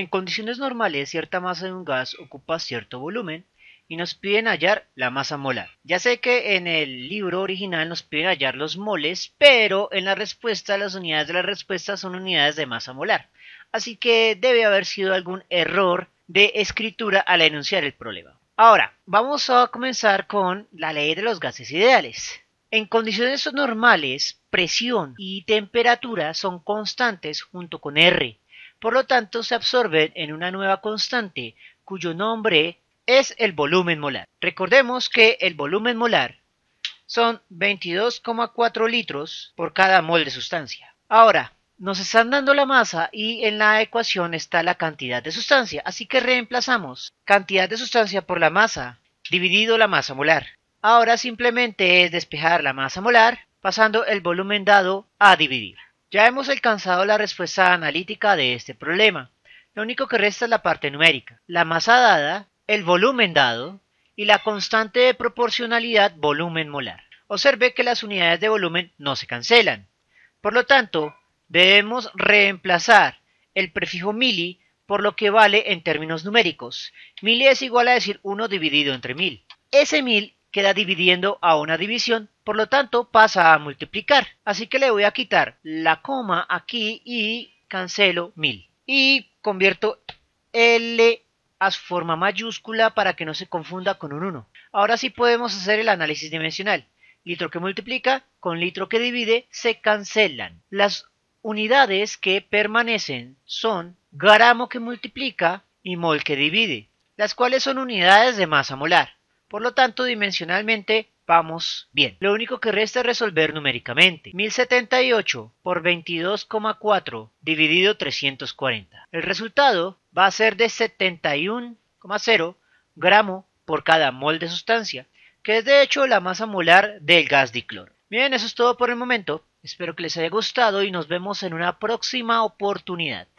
En condiciones normales, cierta masa de un gas ocupa cierto volumen y nos piden hallar la masa molar. Ya sé que en el libro original nos piden hallar los moles, pero en la respuesta las unidades de la respuesta son unidades de masa molar. Así que debe haber sido algún error de escritura al enunciar el problema. Ahora, vamos a comenzar con la ley de los gases ideales. En condiciones normales, presión y temperatura son constantes junto con R, por lo tanto, se absorben en una nueva constante cuyo nombre es el volumen molar. Recordemos que el volumen molar son 22,4 litros por cada mol de sustancia. Ahora, nos están dando la masa y en la ecuación está la cantidad de sustancia, así que reemplazamos cantidad de sustancia por la masa dividido la masa molar. Ahora simplemente es despejar la masa molar pasando el volumen dado a dividir. Ya hemos alcanzado la respuesta analítica de este problema. Lo único que resta es la parte numérica, la masa dada, el volumen dado y la constante de proporcionalidad volumen molar. Observe que las unidades de volumen no se cancelan. Por lo tanto, debemos reemplazar el prefijo mili por lo que vale en términos numéricos. Mili es igual a decir 1 dividido entre 1000. Ese 1000 queda dividiendo a una división por lo tanto, pasa a multiplicar. Así que le voy a quitar la coma aquí y cancelo 1000. Y convierto L a su forma mayúscula para que no se confunda con un 1. Ahora sí podemos hacer el análisis dimensional. Litro que multiplica con litro que divide se cancelan. Las unidades que permanecen son gramo que multiplica y mol que divide, las cuales son unidades de masa molar. Por lo tanto, dimensionalmente Vamos bien. Lo único que resta es resolver numéricamente. 1078 por 22,4 dividido 340. El resultado va a ser de 71,0 gramo por cada mol de sustancia, que es de hecho la masa molar del gas dicloro. Bien, eso es todo por el momento. Espero que les haya gustado y nos vemos en una próxima oportunidad.